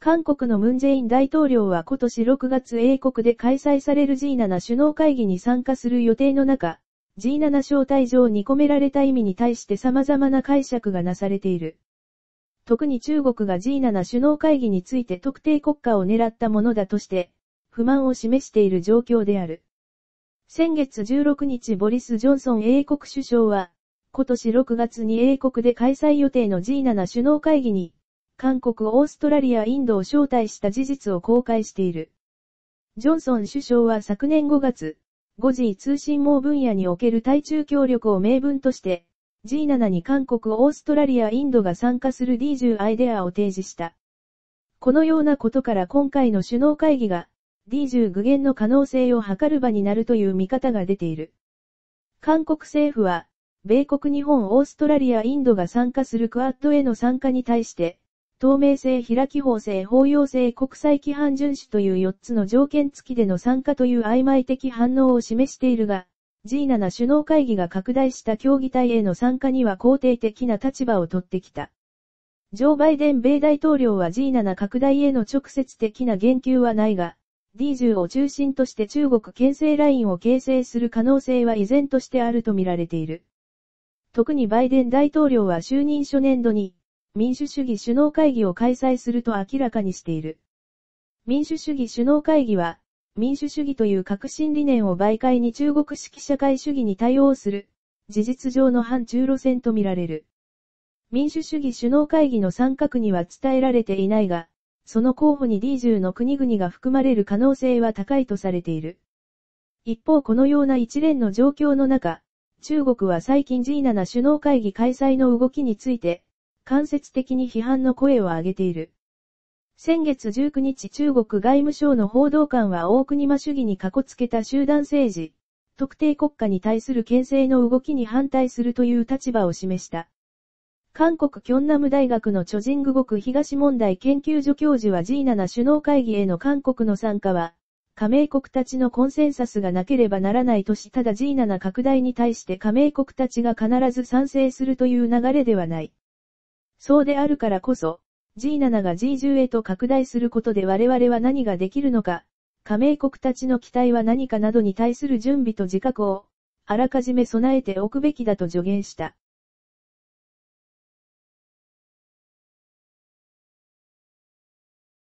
韓国のムンジェイン大統領は今年6月英国で開催される G7 首脳会議に参加する予定の中、G7 招待状に込められた意味に対して様々な解釈がなされている。特に中国が G7 首脳会議について特定国家を狙ったものだとして、不満を示している状況である。先月16日ボリス・ジョンソン英国首相は、今年6月に英国で開催予定の G7 首脳会議に、韓国、オーストラリア、インドを招待した事実を公開している。ジョンソン首相は昨年5月、5時通信網分野における対中協力を名分として、G7 に韓国、オーストラリア、インドが参加する D10 アイデアを提示した。このようなことから今回の首脳会議が、D10 具現の可能性を図る場になるという見方が出ている。韓国政府は、米国日本オーストラリアインドが参加するクアッドへの参加に対して、透明性開き法性包容性国際規範遵守という4つの条件付きでの参加という曖昧的反応を示しているが、G7 首脳会議が拡大した協議体への参加には肯定的な立場を取ってきた。ジョー・バイデン米大統領は G7 拡大への直接的な言及はないが、D10 を中心として中国牽制ラインを形成する可能性は依然としてあるとみられている。特にバイデン大統領は就任初年度に、民主主義首脳会議を開催すると明らかにしている。民主主義首脳会議は、民主主義という革新理念を媒介に中国式社会主義に対応する、事実上の反中路線とみられる。民主主義首脳会議の参画には伝えられていないが、その候補に D10 の国々が含まれる可能性は高いとされている。一方このような一連の状況の中、中国は最近 G7 首脳会議開催の動きについて、間接的に批判の声を上げている。先月19日中国外務省の報道官は大国間主義にかこつけた集団政治、特定国家に対する牽制の動きに反対するという立場を示した。韓国京南ム大学の著人具国東問題研究所教授は G7 首脳会議への韓国の参加は、加盟国たちのコンセンサスがなければならないとし、ただ G7 拡大に対して加盟国たちが必ず賛成するという流れではない。そうであるからこそ、G7 が G10 へと拡大することで我々は何ができるのか、加盟国たちの期待は何かなどに対する準備と自覚を、あらかじめ備えておくべきだと助言した。